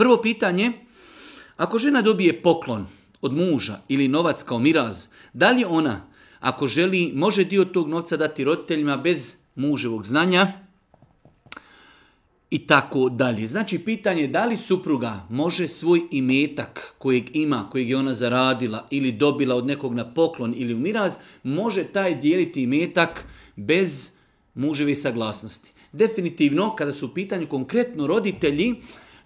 Prvo pitanje, ako žena dobije poklon od muža ili novac kao miraz, da li ona, ako želi, može dio tog novca dati roditeljima bez muževog znanja i tako dalje. Znači, pitanje da li supruga može svoj imetak kojeg ima, kojeg je ona zaradila ili dobila od nekog na poklon ili u miraz, može taj dijeliti imetak bez muževi saglasnosti. Definitivno, kada su u pitanju konkretno roditelji,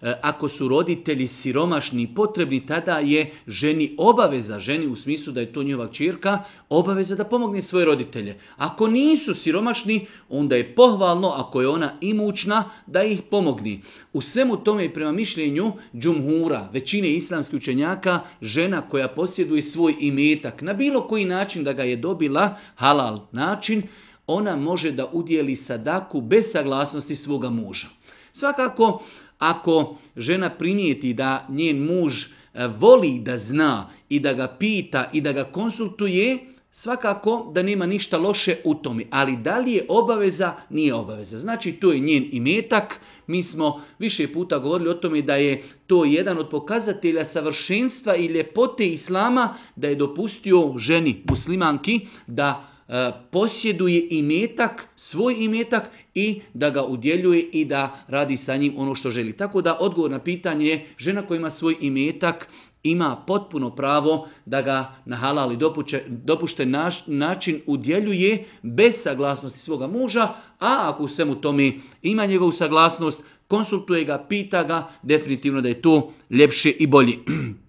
E, ako su roditelji siromašni i potrebni, tada je ženi obaveza, ženi u smislu da je to njova čirka, obaveza da pomogne svoje roditelje. Ako nisu siromašni, onda je pohvalno, ako je ona imućna, da ih pomogni. U svemu tome i prema mišljenju džumhura, većine islamskih učenjaka, žena koja posjeduje svoj imetak, na bilo koji način da ga je dobila, halal način, ona može da udjeli sadaku bez saglasnosti svoga muža. Svakako, ako žena primijeti da njen muž e, voli da zna i da ga pita i da ga konsultuje, svakako da nema ništa loše u tome. Ali da li je obaveza? Nije obaveza. Znači, to je njen imetak. Mi smo više puta govorili o tome da je to jedan od pokazatelja savršenstva i ljepote Islama da je dopustio ženi muslimanki da E, posjeduje imetak, svoj imetak i da ga udjeljuje i da radi sa njim ono što želi. Tako da odgovor na pitanje je žena koja ima svoj imetak ima potpuno pravo da ga na halal i dopušten način udjeljuje bez saglasnosti svoga muža, a ako u svemu tome ima njegovu saglasnost, konsultuje ga, pita ga, definitivno da je to ljepše i bolje.